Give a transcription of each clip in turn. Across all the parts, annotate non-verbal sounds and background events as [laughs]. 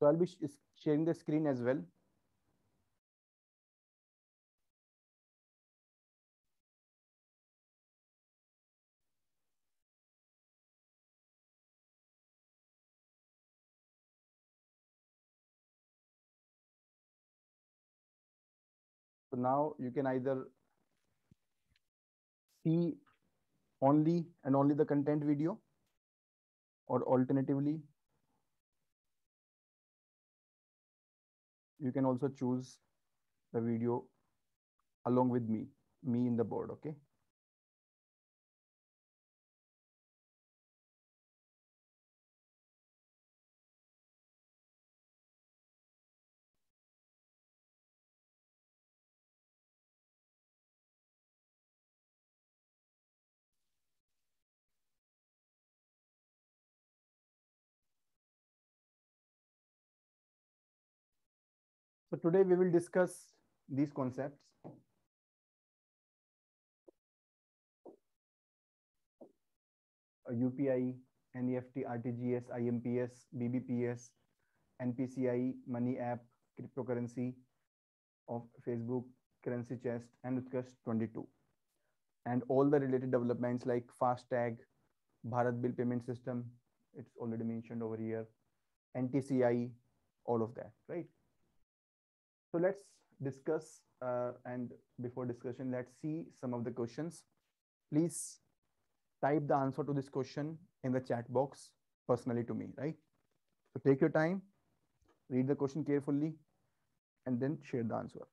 So I'll be sh sharing the screen as well. So now you can either see only and only the content video or alternatively you can also choose the video along with me, me in the board, okay? So today we will discuss these concepts. UPI, NEFT, RTGS, IMPS, BBPS, NPCI, Money App, Cryptocurrency of Facebook, Currency Chest, and Utkarsh 22. And all the related developments like FASTag, Bharat Bill Payment System, it's already mentioned over here, NTCI, all of that, right? So let's discuss uh, and before discussion, let's see some of the questions. Please type the answer to this question in the chat box personally to me, right? So take your time, read the question carefully, and then share the answer.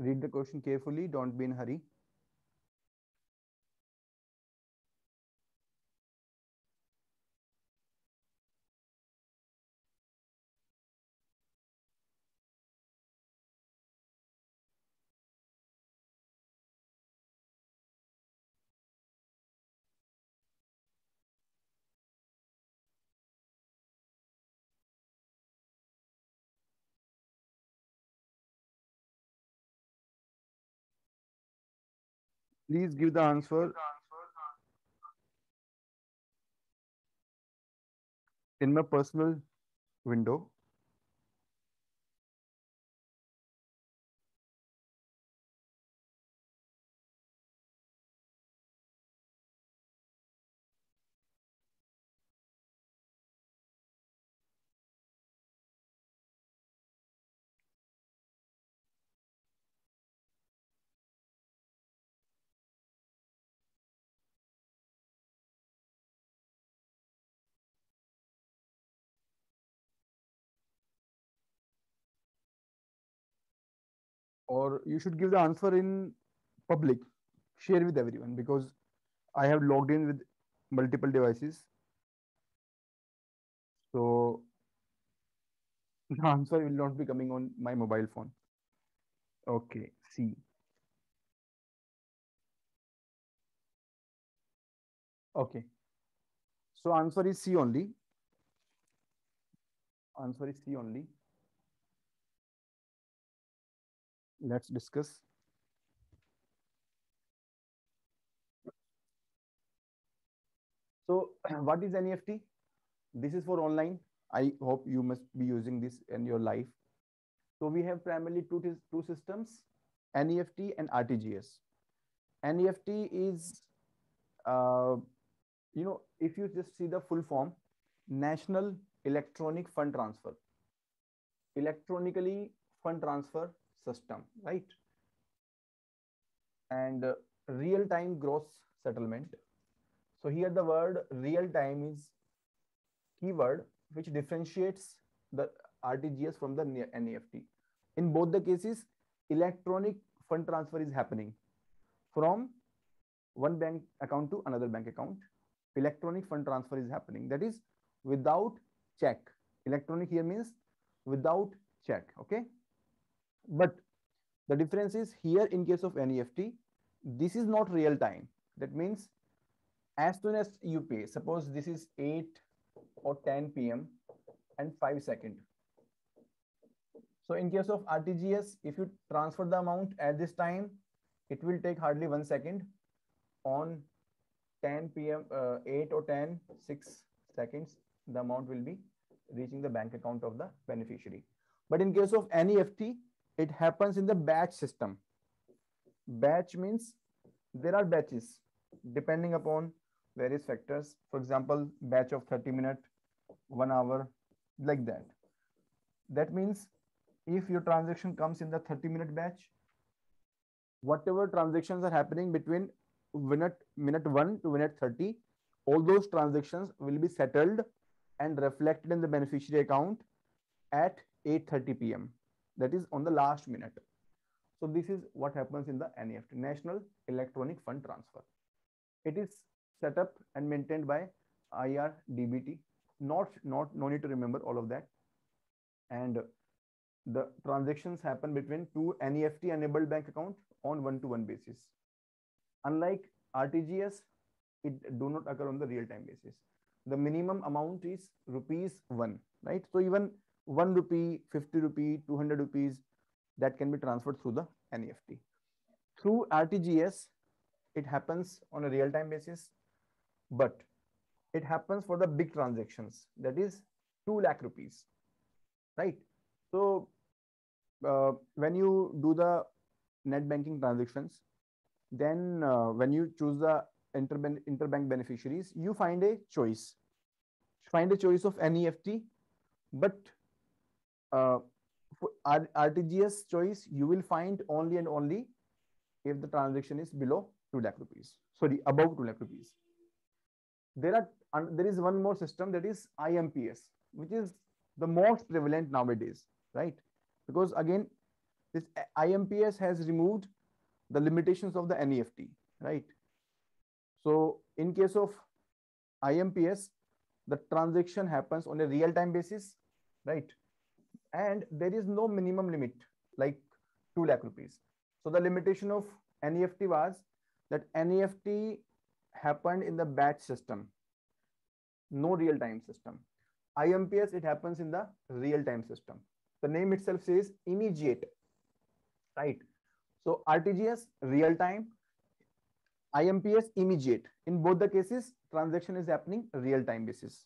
read the question carefully don't be in hurry Please give the answer in my personal window. or you should give the answer in public, share with everyone because I have logged in with multiple devices. So [laughs] the answer will not be coming on my mobile phone. Okay, see. Okay. So answer is C only. Answer is C only. let's discuss so [clears throat] what is NEFT? this is for online i hope you must be using this in your life so we have primarily two two systems neft and rtgs neft is uh, you know if you just see the full form national electronic fund transfer electronically fund transfer system, right? And uh, real-time gross settlement. So here the word real-time is keyword which differentiates the RTGS from the NEFT. In both the cases, electronic fund transfer is happening from one bank account to another bank account. Electronic fund transfer is happening. That is without check. Electronic here means without check. Okay but the difference is here in case of NEFT, this is not real time. That means as soon as you pay, suppose this is 8 or 10 p.m. and 5 second. So in case of RTGS, if you transfer the amount at this time, it will take hardly one second on 10 p.m., uh, 8 or 10, 6 seconds, the amount will be reaching the bank account of the beneficiary. But in case of NEFT, it happens in the batch system batch means there are batches depending upon various factors for example batch of 30 minute one hour like that that means if your transaction comes in the 30 minute batch whatever transactions are happening between minute minute 1 to minute 30 all those transactions will be settled and reflected in the beneficiary account at 8:30 p.m that is on the last minute. So this is what happens in the NEFT, National Electronic Fund Transfer. It is set up and maintained by IRDBT. Not, not, no need to remember all of that. And the transactions happen between two NEFT enabled bank account on one-to-one -one basis. Unlike RTGS, it do not occur on the real-time basis. The minimum amount is rupees one, right? So even 1 rupee, 50 rupee, 200 rupees that can be transferred through the NEFT. Through RTGS, it happens on a real-time basis, but it happens for the big transactions, that is 2 lakh rupees, right? So uh, when you do the net banking transactions, then uh, when you choose the interbank, interbank beneficiaries, you find a choice. Find a choice of NEFT, but uh, RTGS choice, you will find only and only if the transaction is below 2 lakh rupees. Sorry, above 2 lakh rupees. There are and there is one more system that is IMPS, which is the most prevalent nowadays, right? Because again, this IMPS has removed the limitations of the NEFT, right? So in case of IMPS, the transaction happens on a real-time basis, right? and there is no minimum limit like 2 lakh rupees so the limitation of neft was that neft happened in the batch system no real time system imps it happens in the real time system the name itself says immediate right so rtgs real time imps immediate in both the cases transaction is happening real time basis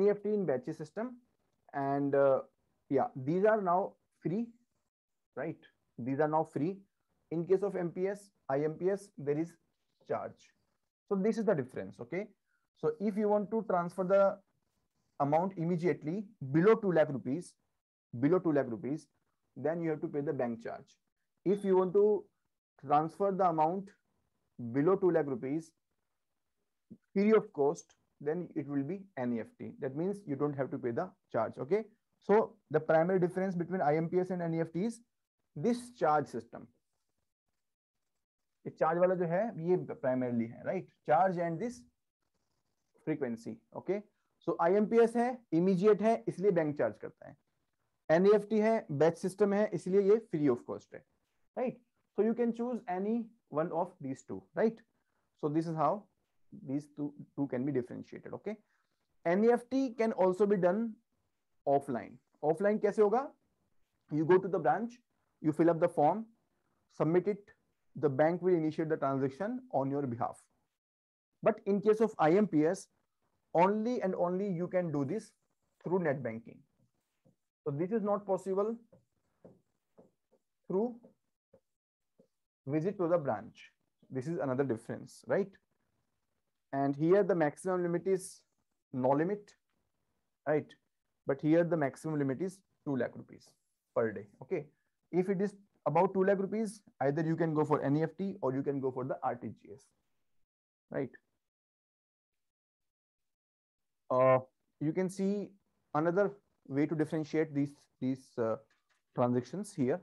neft in batch system and uh, yeah these are now free right these are now free in case of mps imps there is charge so this is the difference okay so if you want to transfer the amount immediately below 2 lakh rupees below 2 lakh rupees then you have to pay the bank charge if you want to transfer the amount below 2 lakh rupees free of cost then it will be NEFT. That means you don't have to pay the charge. Okay. So the primary difference between IMPS and NEFT is this charge system. ये charge वाला जो है ये primarily है right charge and this frequency okay so IMPS है immediate है इसलिए bank charge करता है एनईएफटी e है बैच सिस्टम है इसलिए ये फ्री ऑफ कॉस्ट है right so you can choose any one of these two right so this is how these two, two can be differentiated okay neft can also be done offline offline kaise hoga you go to the branch you fill up the form submit it the bank will initiate the transaction on your behalf but in case of imps only and only you can do this through net banking so this is not possible through visit to the branch this is another difference right and here the maximum limit is no limit, right? But here the maximum limit is 2 lakh rupees per day, okay? If it is about 2 lakh rupees, either you can go for NEFT or you can go for the RTGS, right? Uh, you can see another way to differentiate these, these uh, transactions here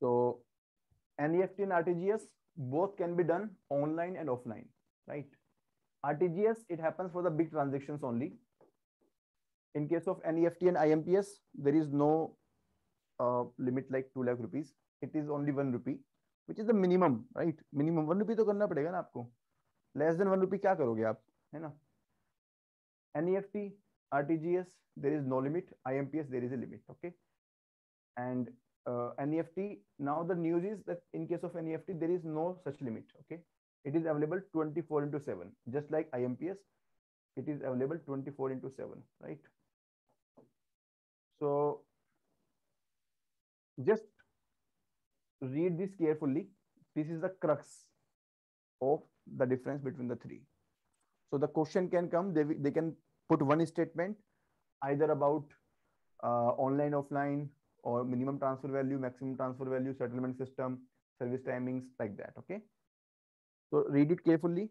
So NEFT and RTGS both can be done online and offline, right? RTGS, it happens for the big transactions only. In case of NEFT and IMPS, there is no uh, limit like 2 lakh rupees. It is only 1 rupee, which is the minimum, right? Minimum 1 rupee to karna padega na aapko Less than 1 rupee kya karoge aap hai na NEFT, RTGS, there is no limit. IMPS, there is a limit, okay? And uh, NEFT, now the news is that in case of NEFT, there is no such limit. Okay. It is available 24 into 7, just like IMPS, it is available 24 into 7, right? So just read this carefully. This is the crux of the difference between the three. So the question can come, they, they can put one statement either about uh, online, offline, or minimum transfer value, maximum transfer value, settlement system, service timings like that. Okay. So read it carefully.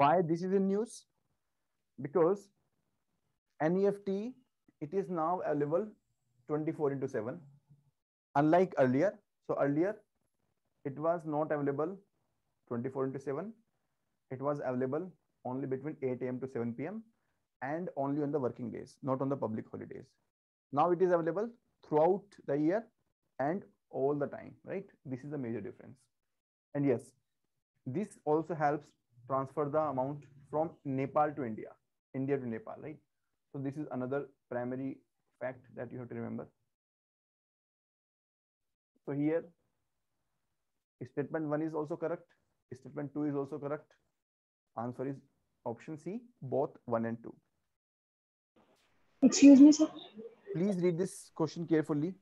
Why this is in news? Because NEFT, it is now available 24 into 7, unlike earlier. So earlier, it was not available 24 into 7. It was available only between 8 a.m. to 7 p.m. and only on the working days, not on the public holidays. Now it is available throughout the year and all the time, right? This is the major difference. And yes, this also helps transfer the amount from Nepal to India, India to Nepal, right? So this is another primary fact that you have to remember. So here, statement one is also correct. Statement two is also correct. Answer is option C, both one and two. Excuse me, sir. Please read this question carefully.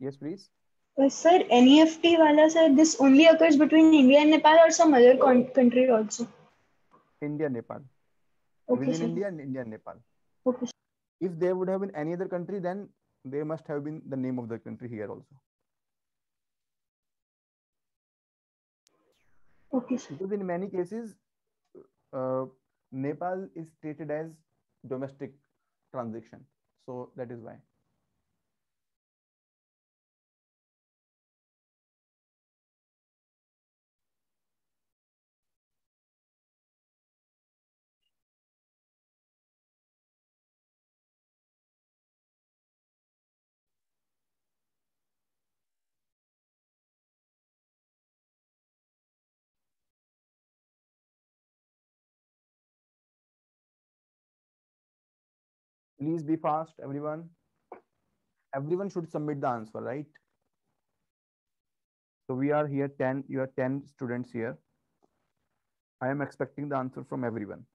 Yes, please. Uh, sir, NEFT wala sir, this only occurs between India and Nepal or some other country also? India, Nepal. Okay, Within sir. India and India Nepal. Okay. If there would have been any other country, then there must have been the name of the country here also. Okay, sir. Because in many cases, uh, Nepal is treated as domestic transaction. So that is why. please be fast everyone everyone should submit the answer right so we are here 10 you are 10 students here i am expecting the answer from everyone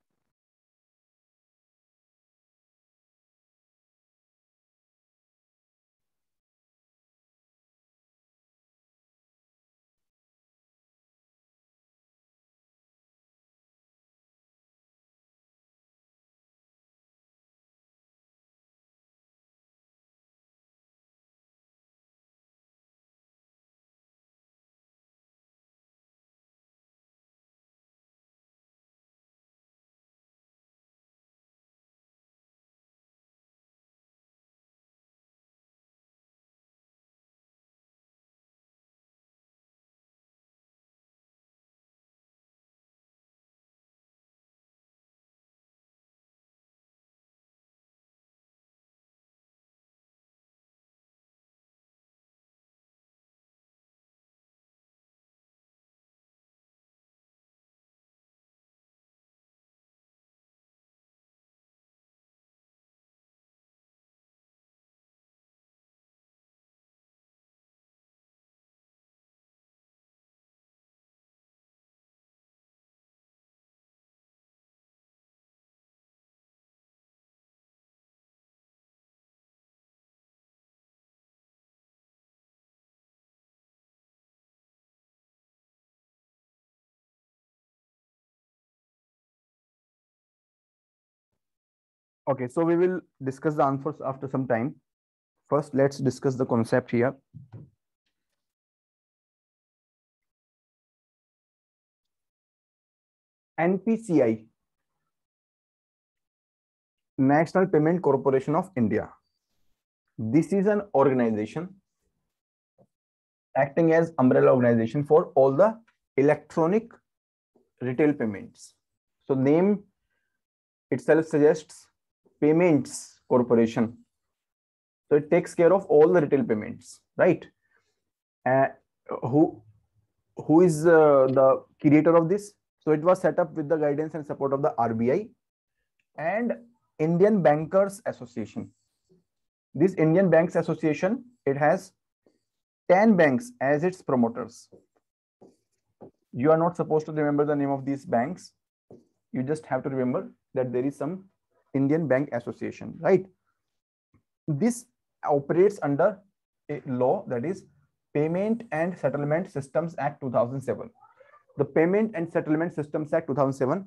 Okay, so we will discuss the answers after some time. First, let's discuss the concept here. NPCI, National Payment Corporation of India. This is an organization acting as umbrella organization for all the electronic retail payments. So name itself suggests Payments Corporation. So it takes care of all the retail payments, right? Uh, who who is uh, the creator of this? So it was set up with the guidance and support of the RBI and Indian Bankers Association. This Indian Banks Association, it has 10 banks as its promoters. You are not supposed to remember the name of these banks. You just have to remember that there is some Indian Bank Association, right? This operates under a law that is Payment and Settlement Systems Act 2007. The Payment and Settlement Systems Act 2007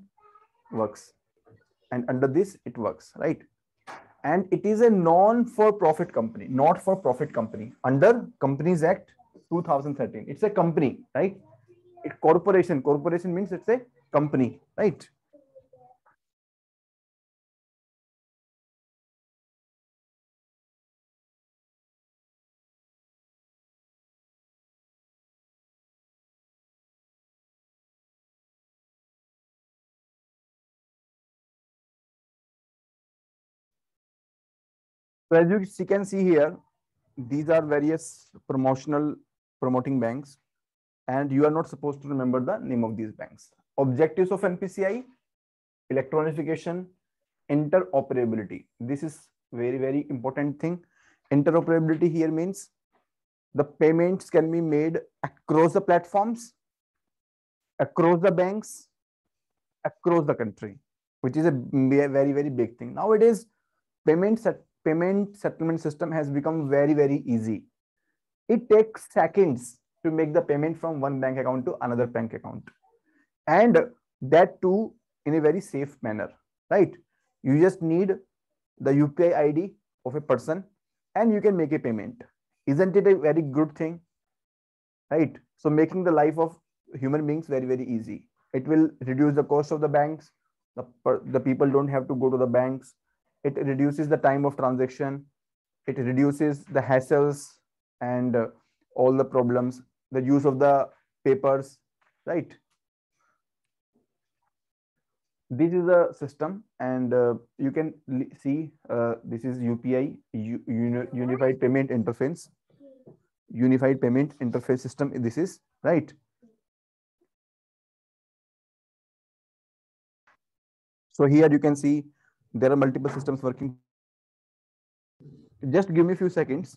works and under this it works, right? And it is a non-for-profit company, not for profit company under Companies Act 2013. It's a company, right? It corporation, corporation means it's a company, right? So as you can see here, these are various promotional promoting banks, and you are not supposed to remember the name of these banks. Objectives of NPCI, electronification, interoperability. This is very, very important thing. Interoperability here means the payments can be made across the platforms, across the banks, across the country, which is a very, very big thing. Nowadays, payments at payment settlement system has become very, very easy. It takes seconds to make the payment from one bank account to another bank account. And that too in a very safe manner, right? You just need the UPI ID of a person and you can make a payment. Isn't it a very good thing? Right? So making the life of human beings very, very easy. It will reduce the cost of the banks. The, the people don't have to go to the banks it reduces the time of transaction it reduces the hassles and uh, all the problems the use of the papers right this is the system and uh, you can see uh, this is upi U unified payment interface unified payment interface system this is right so here you can see there are multiple systems working just give me a few seconds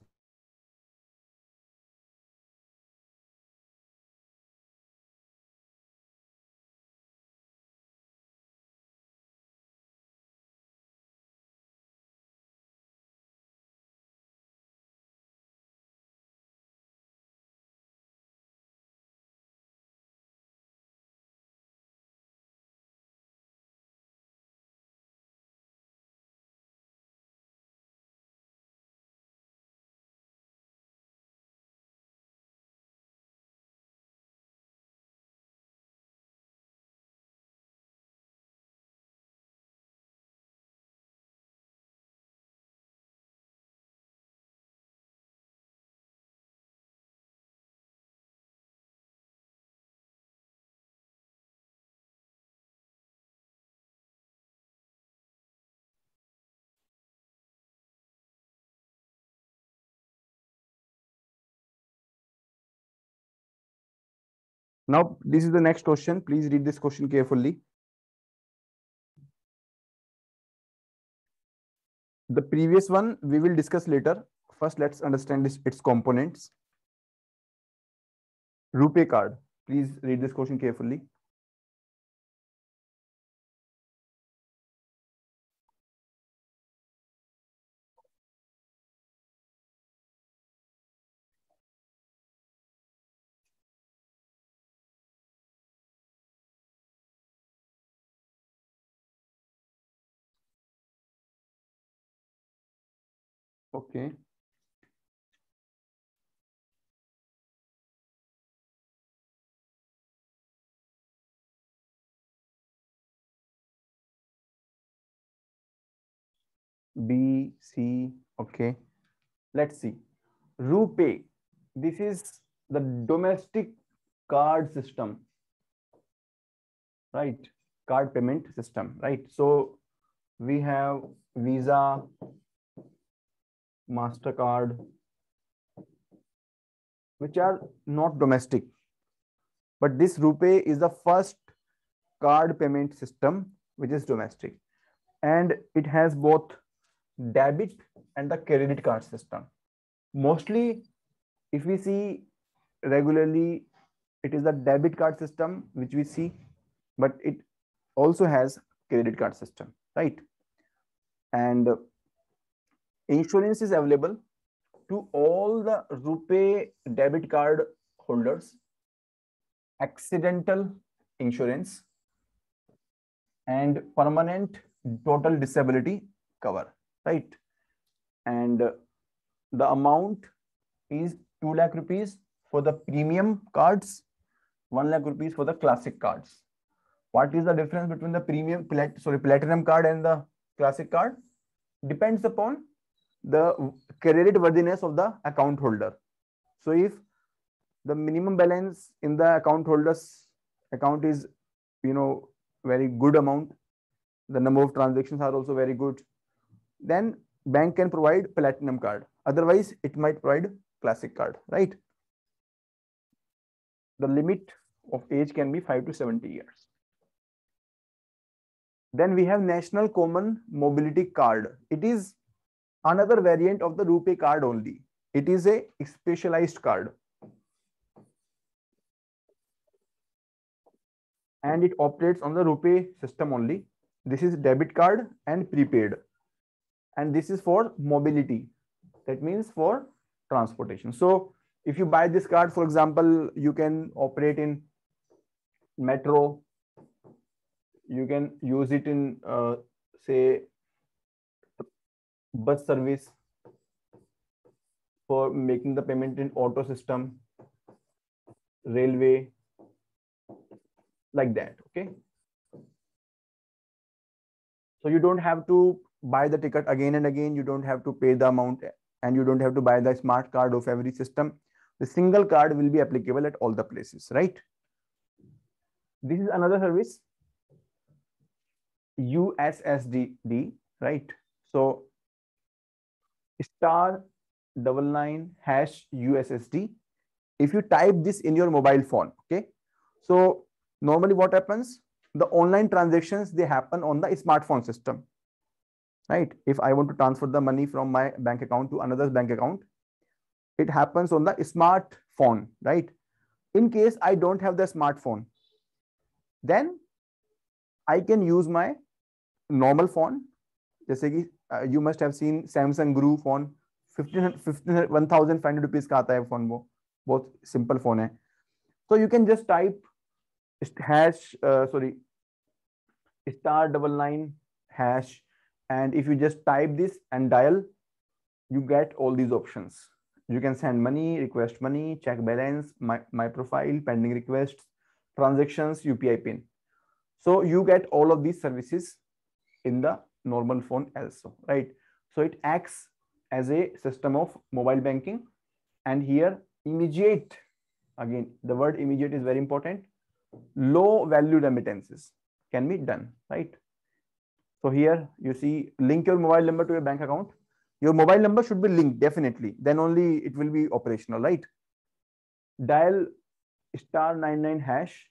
Now, this is the next question. Please read this question carefully. The previous one we will discuss later. First, let's understand this, its components. Rupee card. Please read this question carefully. Okay. B, C, okay. Let's see. Rupee. This is the domestic card system, right? Card payment system, right? So we have Visa, mastercard which are not domestic but this rupee is the first card payment system which is domestic and it has both debit and the credit card system mostly if we see regularly it is the debit card system which we see but it also has credit card system right and insurance is available to all the rupee debit card holders accidental insurance and permanent total disability cover right and the amount is 2 lakh rupees for the premium cards 1 lakh rupees for the classic cards what is the difference between the premium sorry platinum card and the classic card depends upon the credit worthiness of the account holder. So if the minimum balance in the account holder's account is, you know, very good amount, the number of transactions are also very good, then bank can provide platinum card. Otherwise, it might provide classic card, right? The limit of age can be 5 to 70 years. Then we have National Common Mobility Card. It is another variant of the rupee card only it is a specialized card and it operates on the rupee system only this is debit card and prepaid and this is for mobility that means for transportation so if you buy this card for example you can operate in metro you can use it in uh, say bus service for making the payment in auto system, railway, like that, okay? So you don't have to buy the ticket again and again. You don't have to pay the amount and you don't have to buy the smart card of every system. The single card will be applicable at all the places, right? This is another service, USSDD, right? So star double nine hash USSD. If you type this in your mobile phone, okay. So normally what happens? The online transactions, they happen on the smartphone system, right? If I want to transfer the money from my bank account to another bank account, it happens on the smartphone, right? In case I don't have the smartphone, then I can use my normal phone uh, you must have seen Samsung Guru phone 1500 rupees का आता है phone वो phone simple phone है so you can just type hash sorry uh, #sorry star nine hash and if you just type this and dial you get all these options you can send money request money check balance my, my profile pending requests transactions upi pin so you get all of these services in the normal phone also, right? So it acts as a system of mobile banking. And here, immediate, again, the word immediate is very important. Low value remittances can be done, right? So here you see link your mobile number to your bank account. Your mobile number should be linked definitely. Then only it will be operational, right? Dial star 99 hash,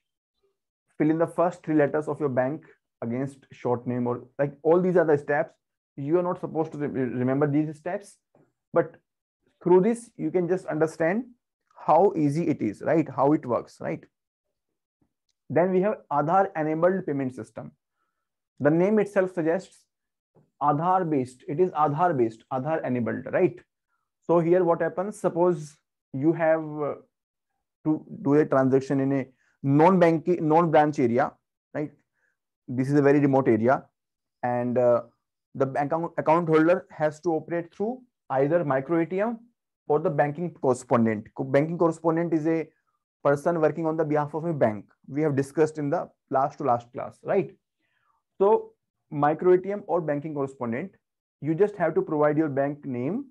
fill in the first three letters of your bank against short name or like all these other steps you are not supposed to re remember these steps but through this you can just understand how easy it is right how it works right then we have aadhaar enabled payment system the name itself suggests aadhaar based it is aadhaar based aadhaar enabled right so here what happens suppose you have uh, to do a transaction in a non banking non branch area right this is a very remote area and uh, the account, account holder has to operate through either micro ATM or the banking correspondent. Banking correspondent is a person working on the behalf of a bank. We have discussed in the last to last class, right? So micro ATM or banking correspondent, you just have to provide your bank name.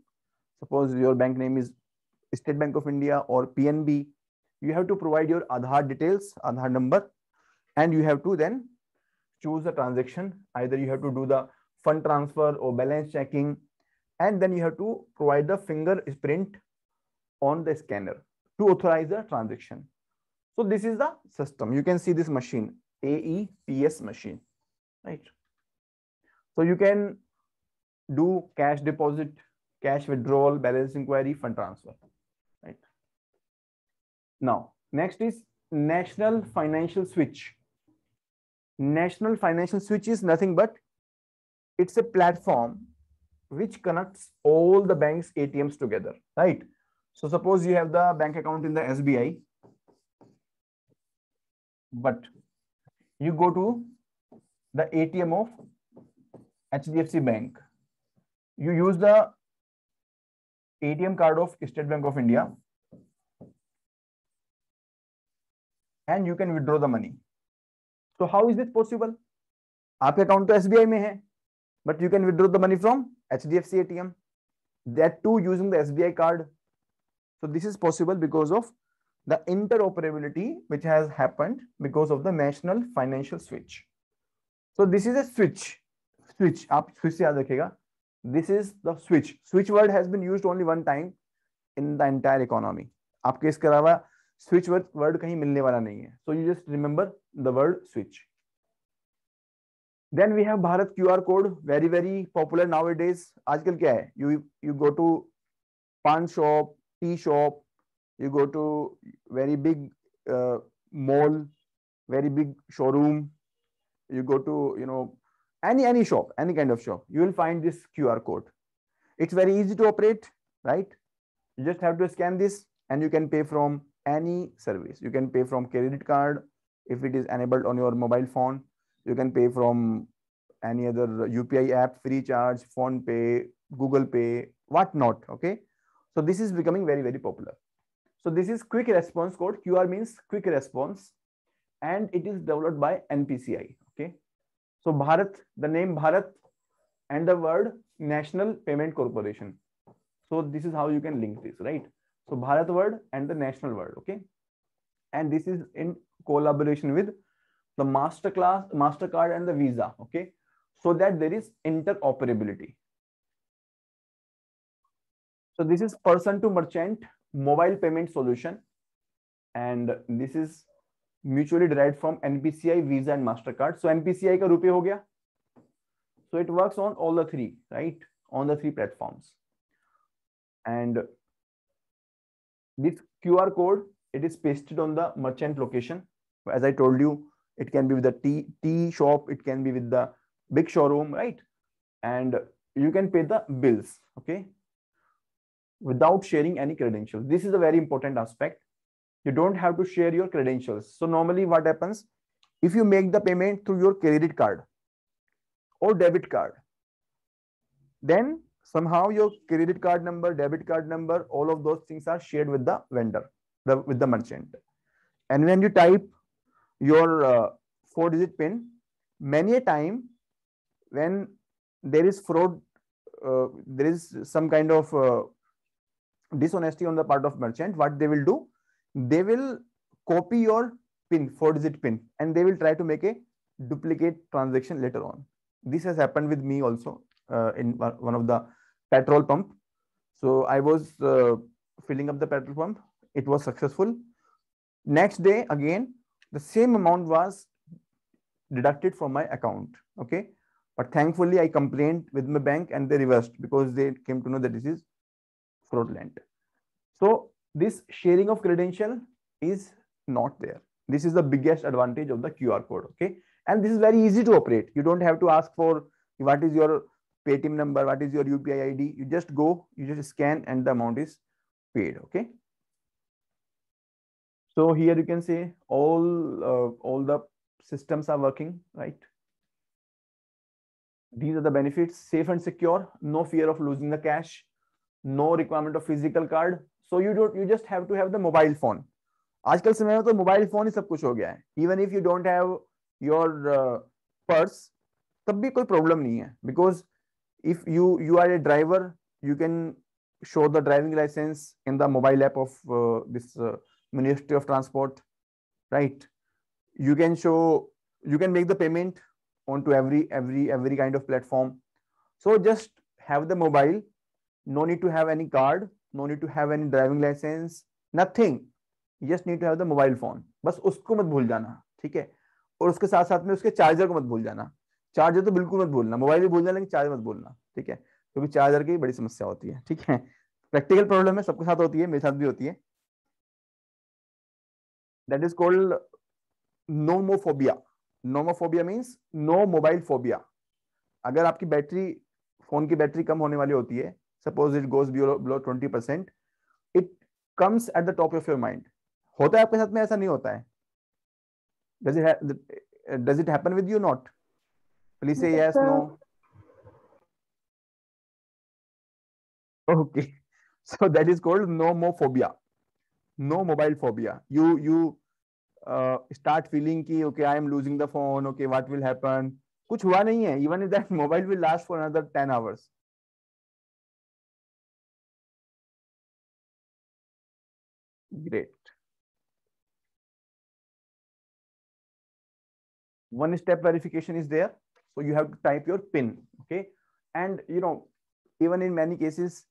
Suppose your bank name is State Bank of India or PNB. You have to provide your Aadhaar details, Aadhaar number, and you have to then choose the transaction either you have to do the fund transfer or balance checking and then you have to provide the fingerprint on the scanner to authorize the transaction so this is the system you can see this machine aeps machine right so you can do cash deposit cash withdrawal balance inquiry fund transfer right now next is national financial switch National Financial Switch is nothing but it's a platform which connects all the bank's ATMs together, right? So suppose you have the bank account in the SBI, but you go to the ATM of HDFC Bank. You use the ATM card of State Bank of India and you can withdraw the money. तो how is this possible आपके account तो SBI में है but you can withdraw the money from H D F C ATM that too using the S B I card so this is possible because of the interoperability which has happened because of the national financial switch so this is a switch switch आप switch से याद रखेगा this is the switch switch word has been use only one time in the entire economy आपके इसके अलावा switch word word कहीं मिलने वाला नहीं है so you just remember the word switch then we have Bharat Q R code very very popular now it is आजकल क्या है you you go to paan shop tea shop you go to very big mall very big showroom you go to you know any any shop any kind of shop you will find this Q R code it's very easy to operate right you just have to scan this and you can pay from any service you can pay from credit card if it is enabled on your mobile phone you can pay from any other upi app free charge phone pay google pay what not okay so this is becoming very very popular so this is quick response code qr means quick response and it is developed by npci okay so bharat the name bharat and the word national payment corporation so this is how you can link this right so Bharat word and the national word. Okay. And this is in collaboration with the masterclass, MasterCard and the Visa. Okay. So that there is interoperability. So this is person to merchant mobile payment solution. And this is mutually derived from NPCI, Visa and MasterCard. So NPCI ka rupee ho gaya. So it works on all the three, right? On the three platforms. And this QR code, it is pasted on the merchant location. As I told you, it can be with the tea, shop, it can be with the big showroom, right? And you can pay the bills, okay? Without sharing any credentials. This is a very important aspect. You don't have to share your credentials. So normally what happens, if you make the payment through your credit card or debit card, then somehow your credit card number debit card number all of those things are shared with the vendor the, with the merchant and when you type your uh, four digit pin many a time when there is fraud uh, there is some kind of uh, dishonesty on the part of merchant what they will do they will copy your pin four digit pin and they will try to make a duplicate transaction later on this has happened with me also uh, in one of the petrol pump. So I was uh, filling up the petrol pump. It was successful. Next day, again, the same amount was deducted from my account. Okay. But thankfully, I complained with my bank and they reversed because they came to know that this is fraudulent. So this sharing of credential is not there. This is the biggest advantage of the QR code. Okay. And this is very easy to operate. You don't have to ask for what is your paytm number what is your upi id you just go you just scan and the amount is paid okay so here you can say all uh, all the systems are working right these are the benefits safe and secure no fear of losing the cash no requirement of physical card so you don't you just have to have the mobile phone आजकल समय mobile phone mobile phone ही सब कुछ हो गया है even if you don't have your problem तब भी if you you are a driver you can show the driving license in the mobile app of uh, this uh, ministry of transport right you can show you can make the payment onto every every every kind of platform so just have the mobile no need to have any card no need to have any driving license nothing you just need to have the mobile phone बस उसको मत भूल जाना ठीक है और उसके साथ साथ में उसके चार्जर को मत भूल जाना चार्जर तो बिल्कुल मत बोलना मोबाइल भी बोलना लेकिन चार्जर मत बोलना ठीक है क्योंकि तो चार्जर की बड़ी समस्या होती है ठीक है प्रैक्टिकल प्रॉब्लम है सबके साथ होती है मेरे साथ भी होती है that is called nomophobia nomophobia means no mobile phobia अगर आपकी बैटरी फोन की बैटरी कम होने वाली होती है suppose it goes below twenty percent it comes at the top of your mind होता है आपके साथ में ऐसा नहीं होता है does it happen with you not Please say yes, yes no. Okay. So that is called nomophobia. No mobile phobia. You you uh, start feeling ki okay I am losing the phone. Okay, what will happen? kuch hua nahi hai even if that mobile will last for another 10 hours great one step verification is there So you have to type your pin. Okay. And you know, even in many cases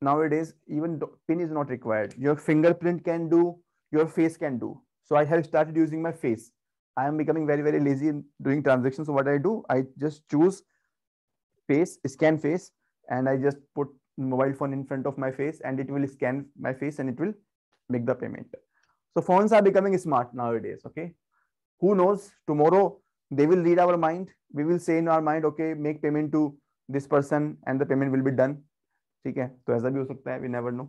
nowadays, even pin is not required. Your fingerprint can do, your face can do. So I have started using my face. I am becoming very, very lazy in doing transactions. So what I do, I just choose face, scan face, and I just put mobile phone in front of my face and it will scan my face and it will make the payment. So phones are becoming smart nowadays. Okay. Who knows tomorrow they will read our mind we will say in our mind okay make payment to this person and the payment will be done ठीक है तो ऐसा भी हो सकता है we never know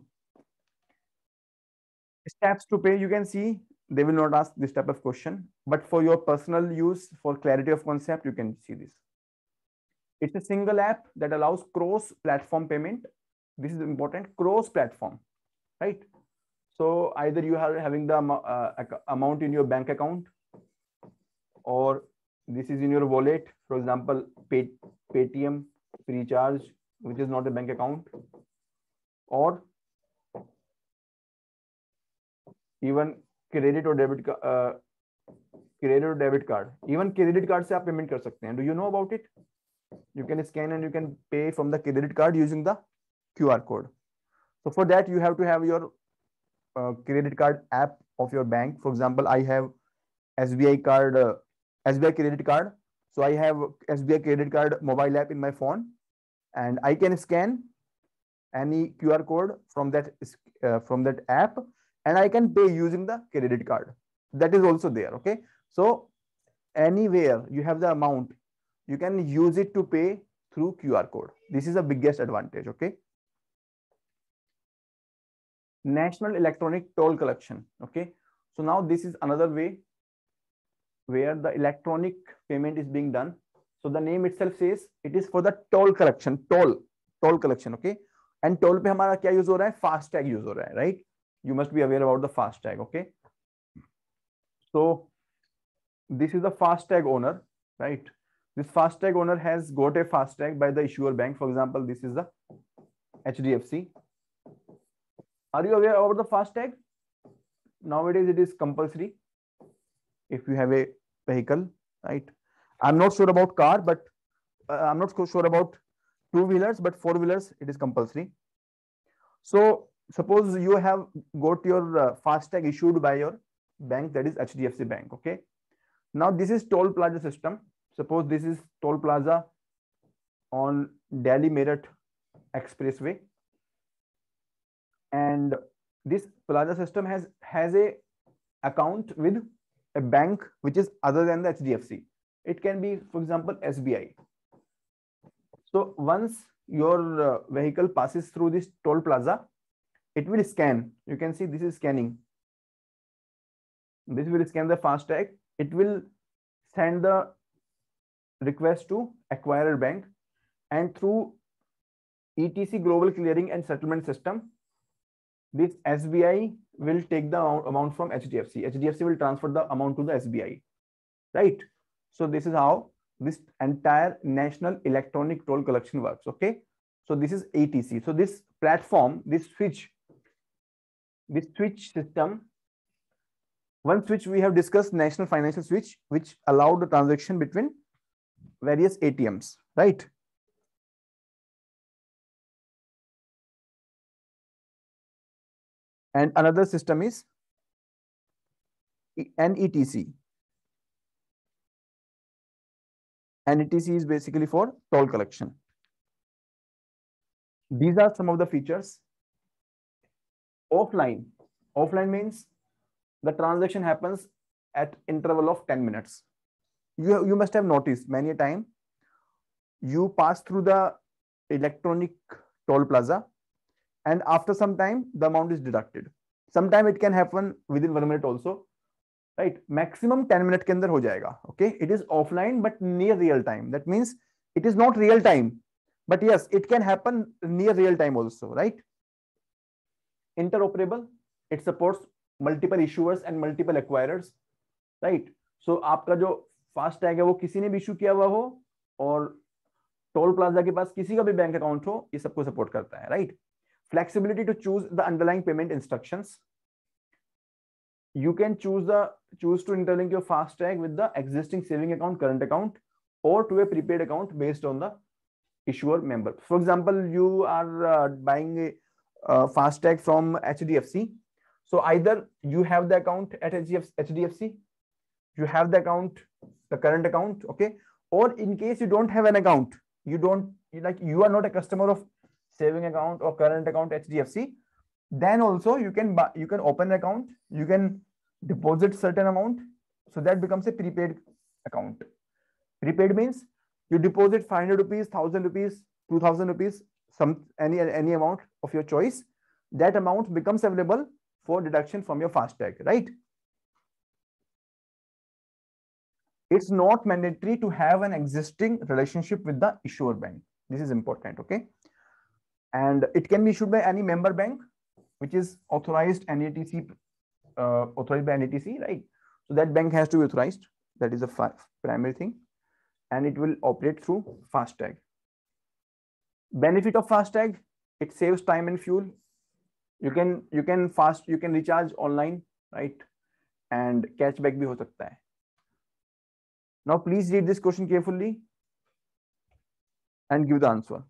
steps to pay you can see they will not ask this type of question but for your personal use for clarity of concept you can see this it's a single app that allows cross platform payment this is important cross platform right so either you are having the uh, amount in your bank account or this is in your wallet for example pay, paytm recharge which is not a bank account or even credit or debit uh, credit or debit card even credit card se aap payment kar do you know about it you can scan and you can pay from the credit card using the qr code so for that you have to have your uh, credit card app of your bank for example i have sbi card uh, SBI credit card. So I have SBI credit card mobile app in my phone and I can scan any QR code from that uh, from that app and I can pay using the credit card. That is also there. Okay. So anywhere you have the amount, you can use it to pay through QR code. This is the biggest advantage. Okay. National electronic toll collection. Okay. So now this is another way where the electronic payment is being done. So the name itself says it is for the toll collection, toll, toll collection, okay? And toll pe hamara kya use ho raha hai? Fast tag use ho raha hai, right? You must be aware about the fast tag, okay? So this is the fast tag owner, right? This fast tag owner has got a fast tag by the issuer bank. For example, this is the HDFC. Are you aware about the fast tag? Nowadays, it is compulsory. If you have a vehicle, right? I'm not sure about car, but uh, I'm not sure about two wheelers, but four wheelers, it is compulsory. So suppose you have got your uh, fast tag issued by your bank, that is HDFC bank, okay? Now this is toll plaza system. Suppose this is toll plaza on Delhi Meerut expressway. And this plaza system has, has a account with a bank which is other than the HDFC. It can be, for example, SBI. So once your uh, vehicle passes through this toll plaza, it will scan. You can see this is scanning. This will scan the fast tag. It will send the request to acquirer bank and through ETC global clearing and settlement system, this SBI will take the amount from HDFC. HDFC will transfer the amount to the SBI, right? So this is how this entire national electronic toll collection works, okay? So this is ATC. So this platform, this switch, this switch system, one switch we have discussed national financial switch, which allowed the transaction between various ATMs, right? and another system is NETC. NETC is basically for toll collection. These are some of the features. Offline. Offline means the transaction happens at interval of 10 minutes. You, you must have noticed many a time you pass through the electronic toll plaza and after some time the amount is deducted sometime it can happen within 1 minute also right maximum 10 minute ke andar ho jayega okay it is offline but near real time that means it is not real time but yes it can happen near real time also right interoperable it supports multiple issuers and multiple acquirers right so aapka jo fast tag hai wo kisi ne bhi issue kiya hua ho aur toll plaza ke paas kisi ka bhi bank account ho ye सबको support करता है right right? flexibility to choose the underlying payment instructions. You can choose the choose to interlink your FASTag with the existing saving account, current account, or to a prepaid account based on the issuer member. For example, you are uh, buying a fast FASTag from HDFC. So either you have the account at HDFC, you have the account, the current account, okay? Or in case you don't have an account, you don't like you are not a customer of saving account or current account HDFC, then also you can buy, you can open an account, you can deposit certain amount, so that becomes a prepaid account. Prepaid means you deposit 500 rupees, 1000 rupees, 2000 rupees, some any any amount of your choice. That amount becomes available for deduction from your fast tag, right? It's not mandatory to have an existing relationship with the issuer bank. This is important, okay? and it can be issued by any member bank which is authorized NATC, uh, authorized by NATC, right? So that bank has to be authorized. That is the primary thing, and it will operate through FASTag. Benefit of FASTag: it saves time and fuel. You can you can fast you can recharge online, right? And cashback bhi ho sakta hai. Now please read this question carefully and give the answer.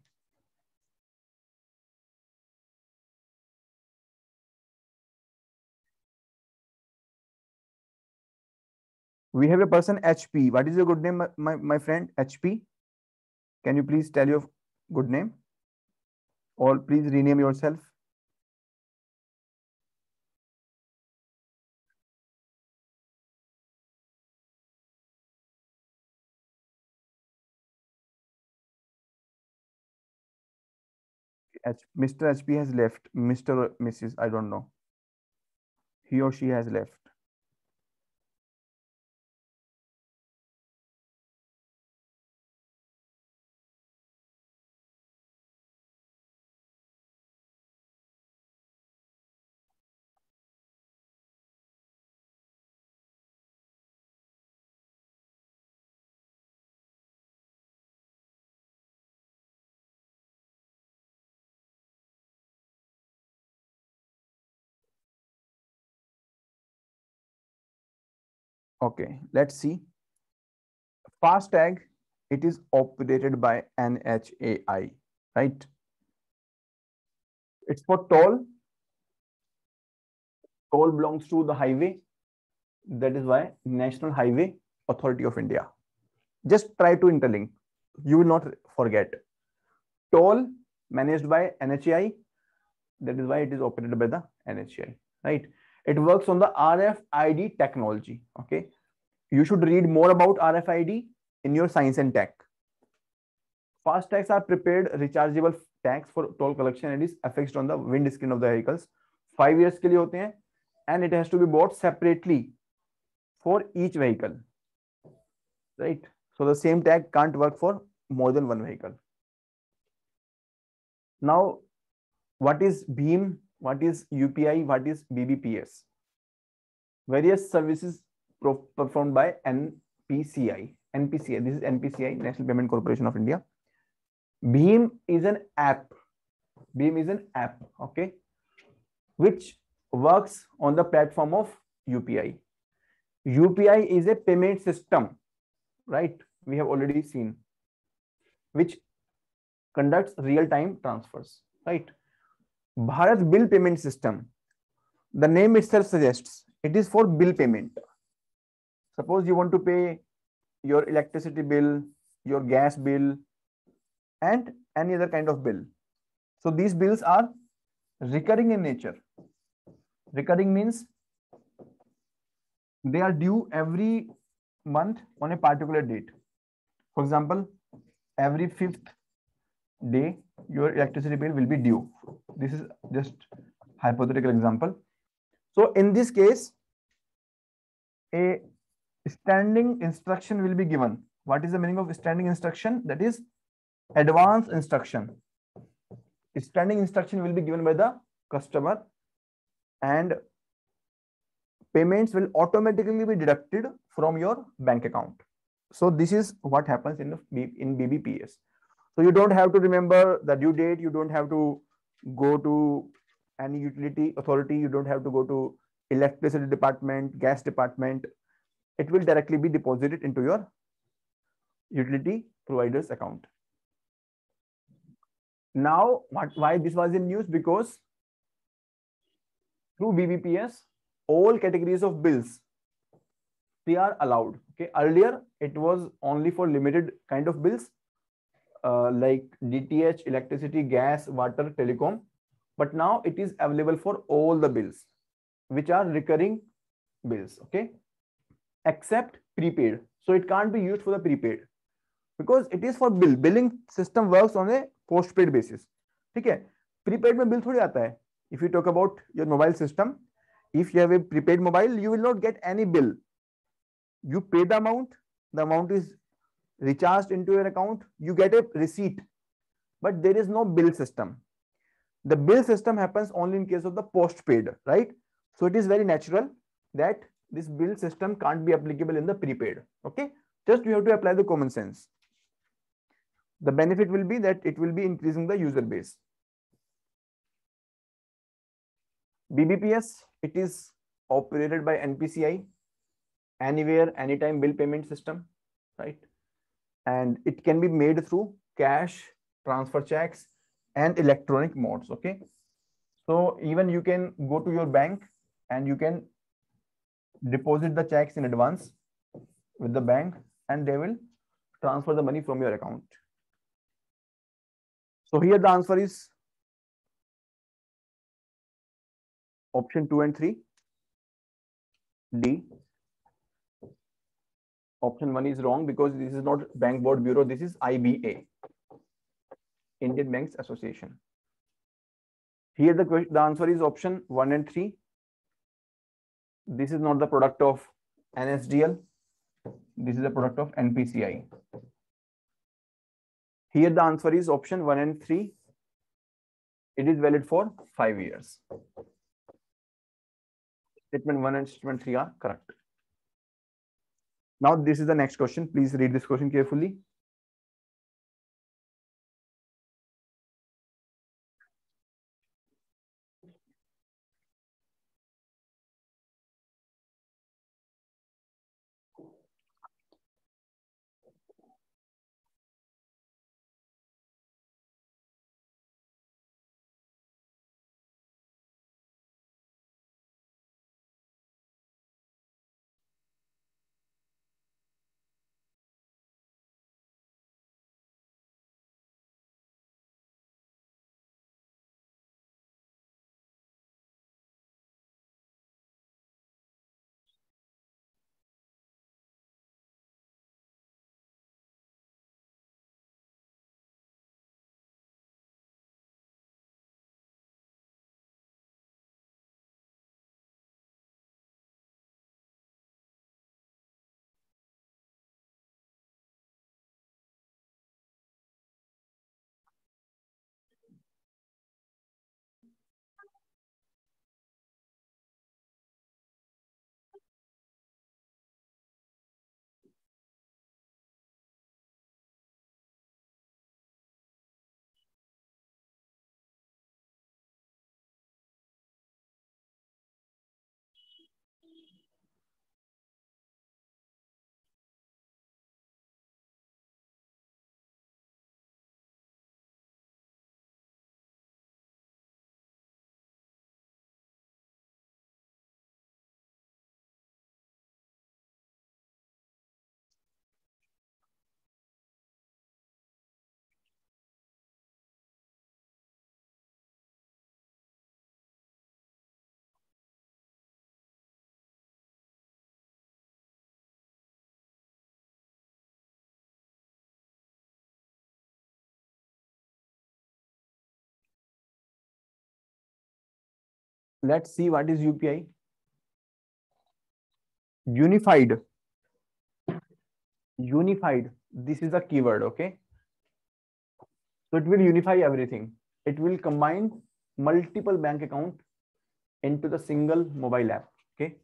we have a person HP. What is your good name, my, my friend? HP? Can you please tell your good name? Or please rename yourself. Mr. HP has left. Mr. Mrs. I don't know. He or she has left. Okay, let's see. Fast tag, it is operated by NHAI, right? It's for toll. Toll belongs to the highway. That is why National Highway Authority of India. Just try to interlink. You will not forget. Toll managed by NHAI. That is why it is operated by the NHAI, right? It works on the RFID technology. Okay. You should read more about RFID in your science and tech. Fast tags are prepared rechargeable tags for toll collection and is affixed on the windscreen of the vehicles. Five years के लिए होते हैं and it has to be bought separately for each vehicle. Right. So the same tag can't work for more than one vehicle. Now, what is Beam what is UPI, what is BBPS. Various services performed by NPCI. NPCI, this is NPCI, National Payment Corporation of India. Beam is an app. Beam is an app, okay, which works on the platform of UPI. UPI is a payment system, right? We have already seen, which conducts real-time transfers, right? Bharat bill payment system. The name itself suggests it is for bill payment. Suppose you want to pay your electricity bill, your gas bill, and any other kind of bill. So these bills are recurring in nature. Recurring means they are due every month on a particular date. For example, every fifth day your electricity bill will be due. This is just hypothetical example. So in this case, a standing instruction will be given. What is the meaning of standing instruction? That is advance instruction. standing instruction will be given by the customer and payments will automatically be deducted from your bank account. So this is what happens in, the, in BBPS. So you don't have to remember the due date. You don't have to go to any utility authority. You don't have to go to electricity department, gas department. It will directly be deposited into your utility provider's account. Now, what, why this was in news? Because through BBPS, all categories of bills, they are allowed. Okay, earlier it was only for limited kind of bills, uh, like DTH, electricity, gas, water, telecom. But now it is available for all the bills, which are recurring bills, okay? Except prepaid. So it can't be used for the prepaid because it is for bill. Billing system works on a postpaid basis. ठीक है prepaid में bill थोड़ी आता है if you talk about your mobile system if you have a prepaid mobile you will not get any bill you pay the amount the amount is recharged into your account, you get a receipt, but there is no bill system. The bill system happens only in case of the postpaid, right? So it is very natural that this bill system can't be applicable in the prepaid. Okay, just you have to apply the common sense. The benefit will be that it will be increasing the user base. BBPS, it is operated by NPCI, anywhere, anytime bill payment system, right? and it can be made through cash transfer checks and electronic modes okay so even you can go to your bank and you can deposit the checks in advance with the bank and they will transfer the money from your account so here the answer is option 2 and 3 d option one is wrong because this is not Bank Board Bureau, this is IBA, Indian Banks Association. Here the, question, the answer is option one and three. This is not the product of NSDL. This is the product of NPCI. Here the answer is option one and three. It is valid for five years. Statement one and statement three are correct. Now, this is the next question. Please read this question carefully. let's see what is UPI. Unified. Unified. This is a keyword, okay? So it will unify everything. It will combine multiple bank account into the single mobile app, okay?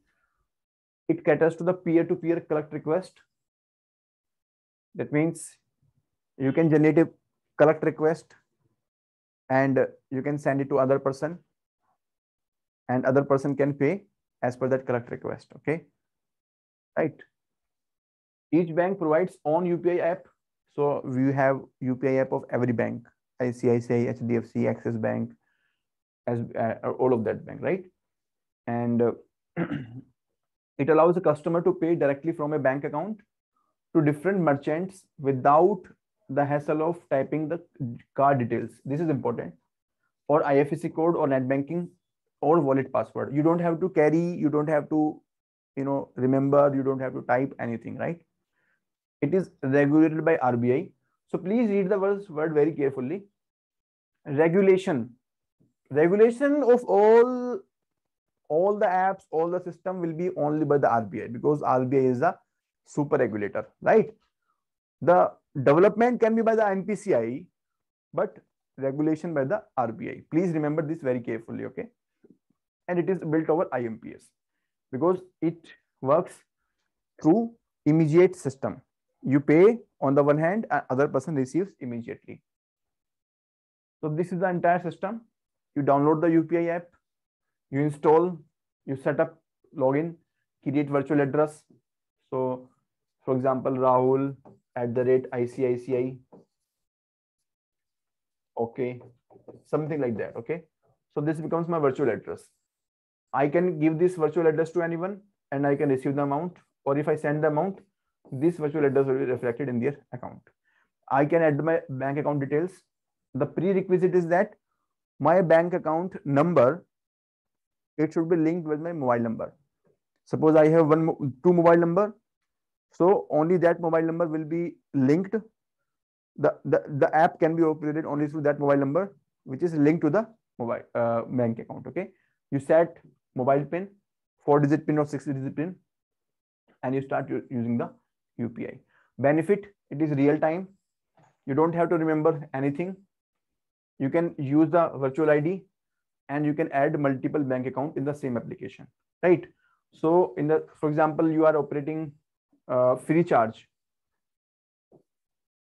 It caters to the peer-to-peer collect request. That means you can generate a collect request and you can send it to other person and other person can pay as per that correct request. Okay, right. Each bank provides own UPI app. So we have UPI app of every bank, ICICI, HDFC, Access Bank, as uh, all of that bank, right? And uh, [clears throat] it allows a customer to pay directly from a bank account to different merchants without the hassle of typing the card details. This is important. Or IFSC code or net banking or wallet password you don't have to carry you don't have to you know remember you don't have to type anything right it is regulated by rbi so please read the words, word very carefully regulation regulation of all all the apps all the system will be only by the rbi because rbi is a super regulator right the development can be by the npci but regulation by the rbi please remember this very carefully okay and it is built over IMPS because it works through immediate system. You pay on the one hand, and other person receives immediately. So this is the entire system. You download the UPI app, you install, you set up login, create virtual address. So for example, Rahul at the rate ICICI. Okay, something like that. Okay. So this becomes my virtual address. I can give this virtual address to anyone and I can receive the amount. Or if I send the amount, this virtual address will be reflected in their account. I can add my bank account details. The prerequisite is that my bank account number, it should be linked with my mobile number. Suppose I have one, two mobile number. So only that mobile number will be linked. The, the, the app can be operated only through that mobile number, which is linked to the mobile uh, bank account. Okay. You set mobile pin, four digit pin or six digit pin, and you start using the UPI. Benefit, it is real time. You don't have to remember anything. You can use the virtual ID and you can add multiple bank account in the same application, right? So in the, for example, you are operating uh, free charge.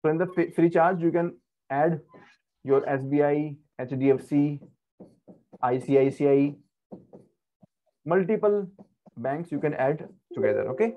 So in the free charge, you can add your SBI, HDFC, ICICI, multiple banks you can add together okay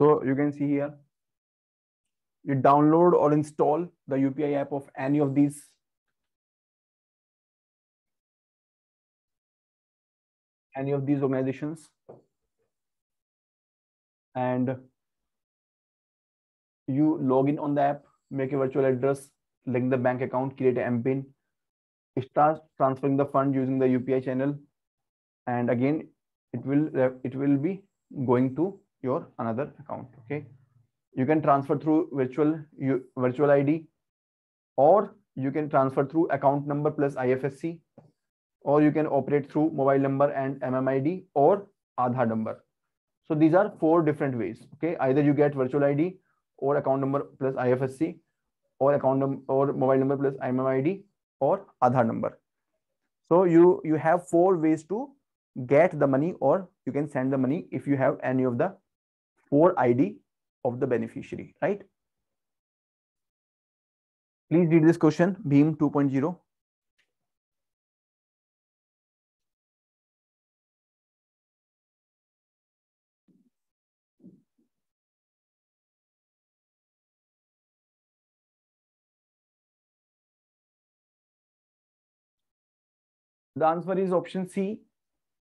So you can see here, you download or install the UPI app of any of these. any of these organizations and you log in on the app make a virtual address link the bank account create an mpin start transferring the fund using the upi channel and again it will it will be going to your another account okay you can transfer through virtual you, virtual id or you can transfer through account number plus ifsc or you can operate through mobile number and mmid or aadhaar number so these are four different ways okay either you get virtual id or account number plus ifsc or account num or mobile number plus mmid or aadhaar number so you you have four ways to get the money or you can send the money if you have any of the for ID of the beneficiary, right? Please read this question, Beam 2.0. The answer is option C.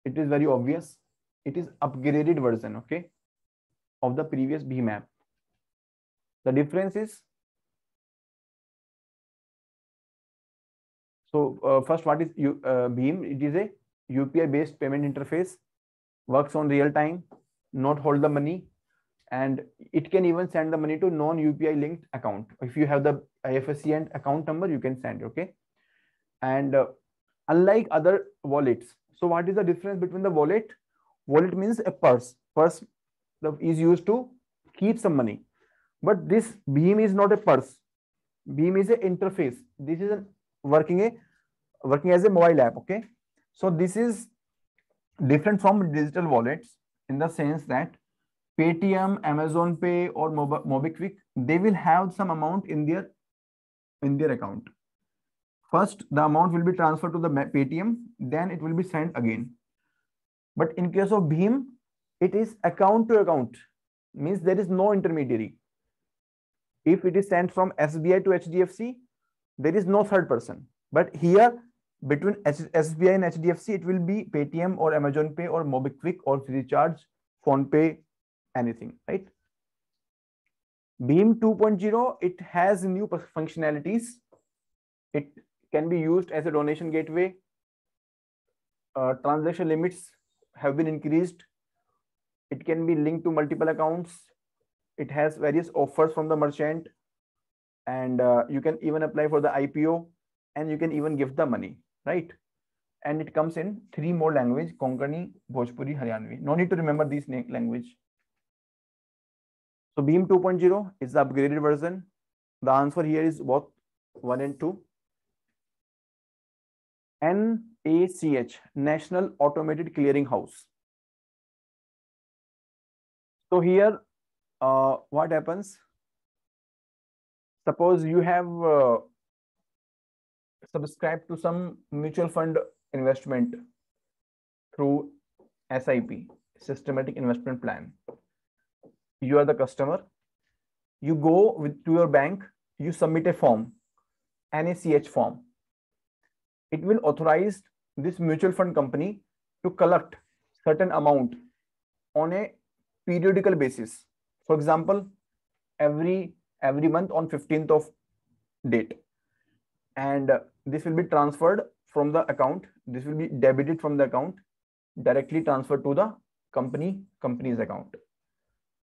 It is very obvious. It is upgraded version, okay? of the previous B map, The difference is, so uh, first what is U, uh, Beam? It is a UPI based payment interface, works on real time, not hold the money, and it can even send the money to non UPI linked account. If you have the IFSC and account number, you can send, okay? And uh, unlike other wallets, so what is the difference between the wallet? Wallet means a purse. Purse the, is used to keep some money. But this beam is not a purse. Beam is an interface. This is a working a working as a mobile app. Okay. So this is different from digital wallets in the sense that Paytm, Amazon Pay, or MobiQuick, they will have some amount in their in their account. First, the amount will be transferred to the Paytm, then it will be sent again. But in case of Beam, it is account to account means there is no intermediary if it is sent from sbi to hdfc there is no third person but here between sbi and hdfc it will be paytm or amazon pay or mobiquick or charge phone pay anything right beam 2.0 it has new functionalities it can be used as a donation gateway uh, transaction limits have been increased it can be linked to multiple accounts it has various offers from the merchant and uh, you can even apply for the ipo and you can even give the money right and it comes in three more language konkani bhojpuri haryanvi no need to remember these language so beam 2.0 is the upgraded version the answer here is both 1 and 2 NACH, National Automated Clearing House. So here, uh, what happens? Suppose you have uh, subscribed to some mutual fund investment through SIP, Systematic Investment Plan. You are the customer. You go with, to your bank, you submit a form, NACH form. It will authorize this mutual fund company to collect certain amount on a periodical basis. For example, every every month on 15th of date. And uh, this will be transferred from the account. This will be debited from the account, directly transferred to the company, company's account.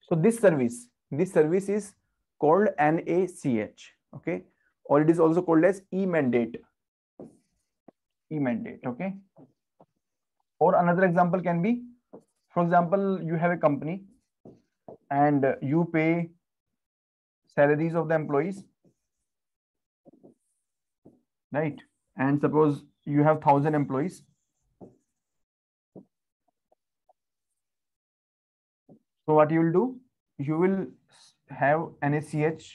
So this service, this service is called NACH, okay? Or it is also called as e-mandate, e-mandate, okay? Or another example can be for example you have a company and you pay salaries of the employees right and suppose you have 1000 employees so what you will do you will have an ach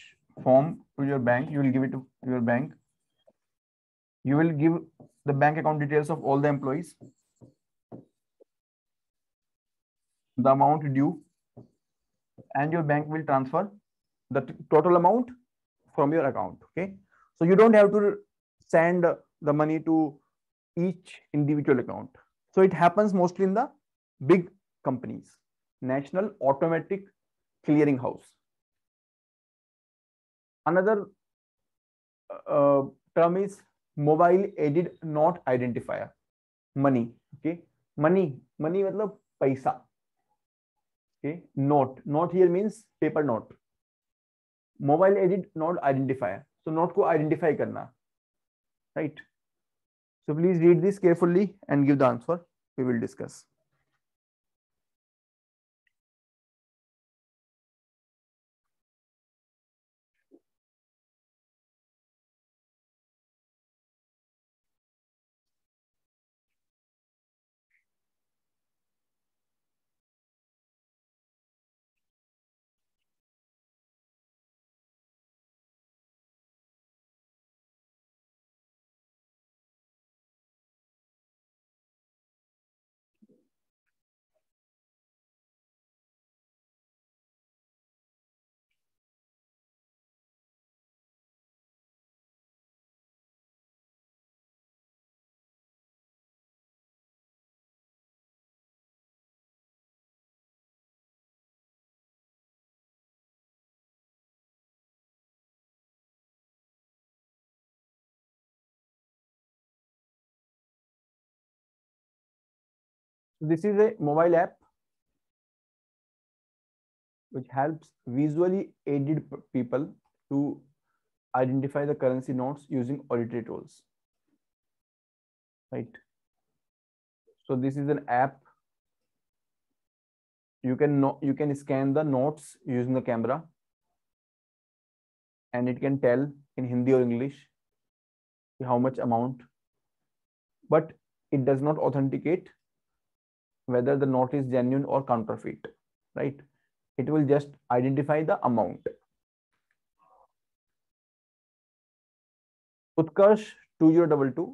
form to your bank you will give it to your bank you will give the bank account details of all the employees the amount due and your bank will transfer the total amount from your account okay so you don't have to send the money to each individual account so it happens mostly in the big companies national automatic clearing house another uh, term is mobile aided not identifier money okay money money matlab paisa okay note note here means paper note mobile edit note identifier so note ko identify karna right so please read this carefully and give the answer we will discuss this is a mobile app which helps visually aided people to identify the currency notes using auditory tools. Right. So this is an app. You can know, you can scan the notes using the camera, and it can tell in Hindi or English how much amount, but it does not authenticate whether the note is genuine or counterfeit right it will just identify the amount utkarsh 2022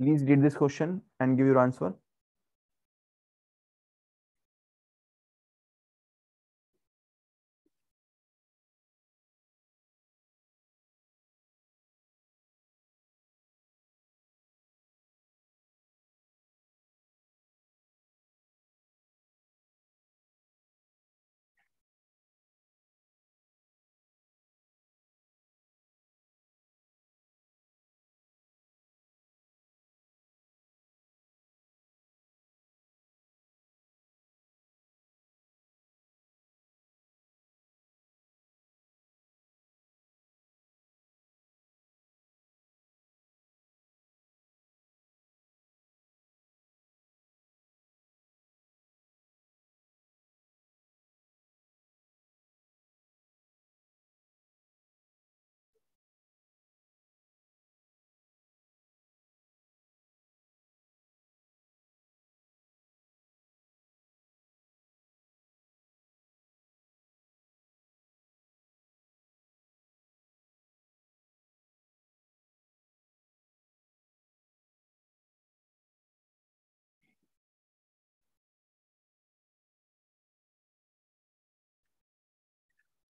please read this question and give your answer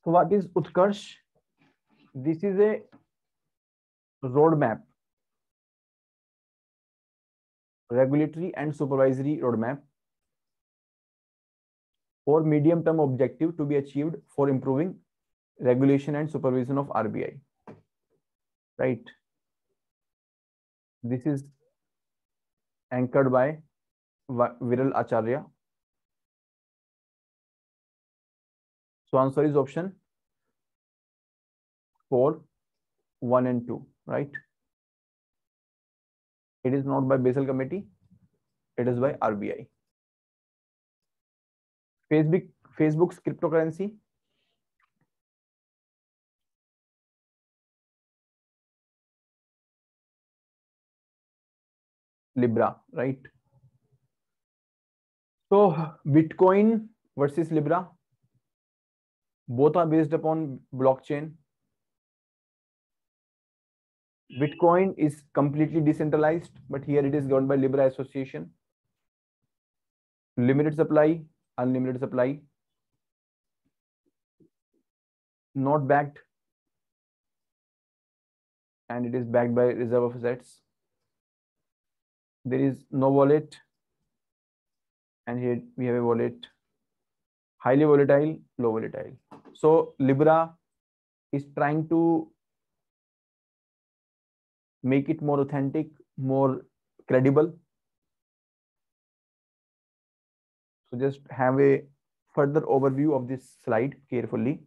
So what is Utkarsh? This is a road map regulatory and supervisory road map for medium term objective to be achieved for improving regulation and supervision of RBI. Right. This is anchored by Viral Acharya So answer is option 4, 1 and 2, right? It is not by Basel Committee, it is by RBI. Facebook, Facebook's cryptocurrency. Libra, right? So Bitcoin versus Libra, both are based upon blockchain. Bitcoin is completely decentralized, but here it is governed by Libra Association. Limited supply, unlimited supply. Not backed. And it is backed by reserve of assets. There is no wallet. And here we have a wallet highly volatile, low volatile. So Libra is trying to make it more authentic, more credible. So just have a further overview of this slide carefully.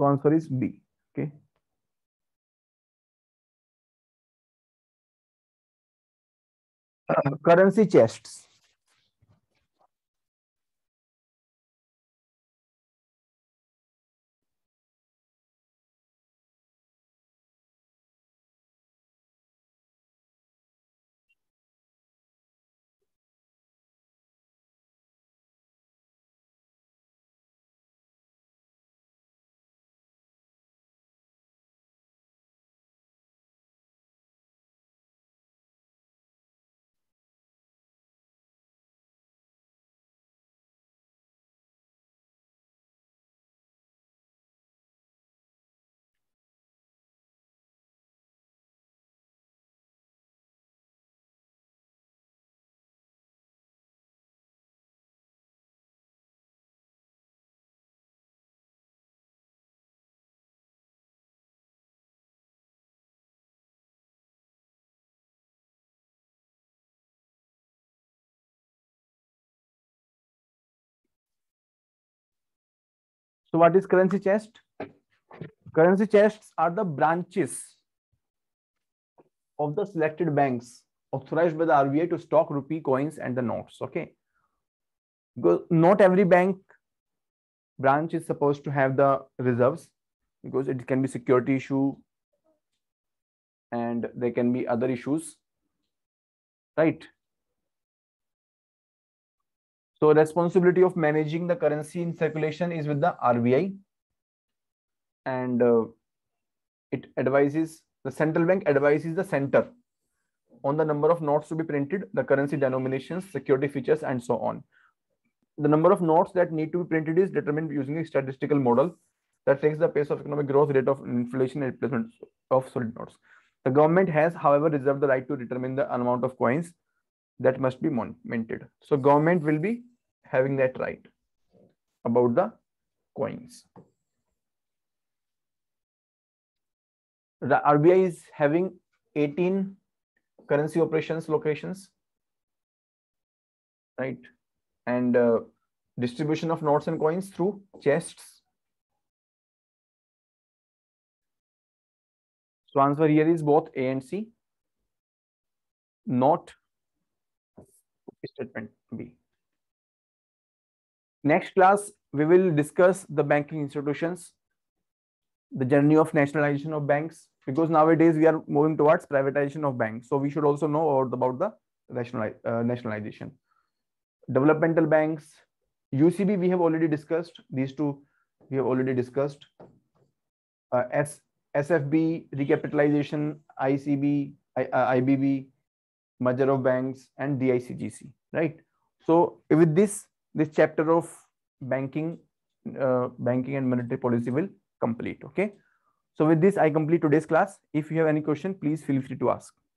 So answer is B. Okay. Uh, currency chests. So what is currency chest? Currency chests are the branches of the selected banks authorized by the RBI to stock rupee coins and the notes. Okay. Because not every bank branch is supposed to have the reserves because it can be security issue and there can be other issues right so responsibility of managing the currency in circulation is with the RBI and uh, it advises the central bank advises the center on the number of notes to be printed, the currency denominations, security features, and so on. The number of notes that need to be printed is determined using a statistical model that takes the pace of economic growth, rate of inflation, and replacement of solid notes. The government has, however, reserved the right to determine the amount of coins that must be minted. So government will be having that right about the coins. The RBI is having 18 currency operations locations, right? And uh, distribution of notes and coins through chests. So answer here is both A and C, not statement B. Next class, we will discuss the banking institutions, the journey of nationalization of banks, because nowadays we are moving towards privatization of banks. So we should also know about the uh, nationalization. Developmental banks, UCB, we have already discussed. These two we have already discussed. Uh, S, SFB, recapitalization, ICB, IBB, uh, merger of banks, and DICGC, right? So with this, this chapter of banking, uh, banking and monetary policy will complete. Okay. So with this, I complete today's class. If you have any question, please feel free to ask.